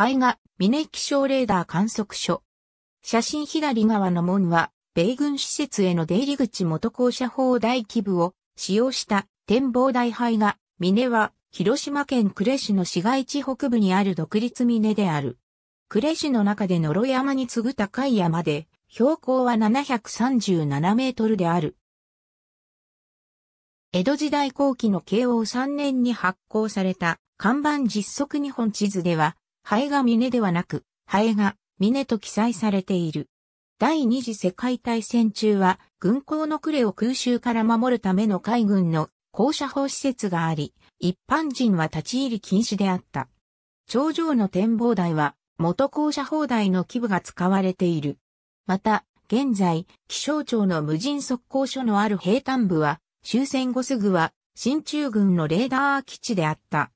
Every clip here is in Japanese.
絵画、峰気象レーダー観測所。写真左側の門は、米軍施設への出入り口元校舎砲台基部を使用した展望台絵画、峰は、広島県呉市の市街地北部にある独立峰である。呉市の中で野呂山に次ぐ高い山で、標高は737メートルである。江戸時代後期の慶応3年に発行された看板実測日本地図では、ハエが峰ではなく、ハエが峰と記載されている。第二次世界大戦中は、軍港の呉を空襲から守るための海軍の高射砲施設があり、一般人は立ち入り禁止であった。頂上の展望台は、元降車砲台の基部が使われている。また、現在、気象庁の無人速攻所のある平坦部は、終戦後すぐは、新中軍のレーダー基地であった。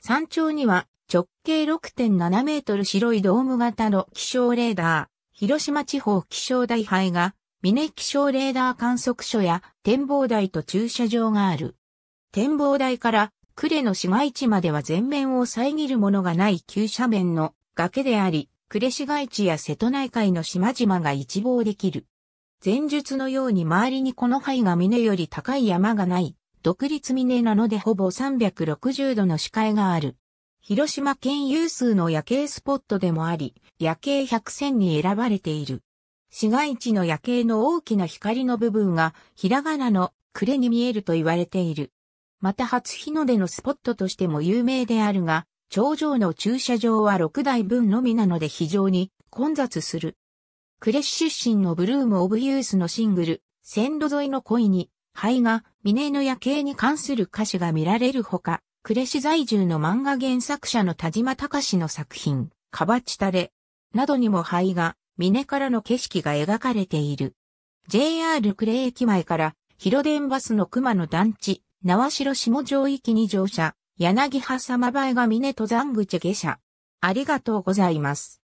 山頂には、直径6.7メートル白いドーム型の気象レーダー、広島地方気象台灰が、峰気象レーダー観測所や展望台と駐車場がある。展望台から呉の市街地までは全面を遮るものがない急斜面の崖であり、呉市街地や瀬戸内海の島々が一望できる。前述のように周りにこの灰が峰より高い山がない、独立峰なのでほぼ360度の視界がある。広島県有数の夜景スポットでもあり、夜景百選に選ばれている。市街地の夜景の大きな光の部分が、ひらがなの暮れに見えると言われている。また初日の出のスポットとしても有名であるが、頂上の駐車場は6台分のみなので非常に混雑する。クレッシュ出身のブルーム・オブ・ユースのシングル、線路沿いの恋に、灰が、峰の夜景に関する歌詞が見られるほか、呉市在住の漫画原作者の田島隆の作品、カバチタレ、などにも灰が、峰からの景色が描かれている。JR 呉駅前から、広電バスの熊野団地、縄城下城駅に乗車、柳葉様映が峰登山口下車。ありがとうございます。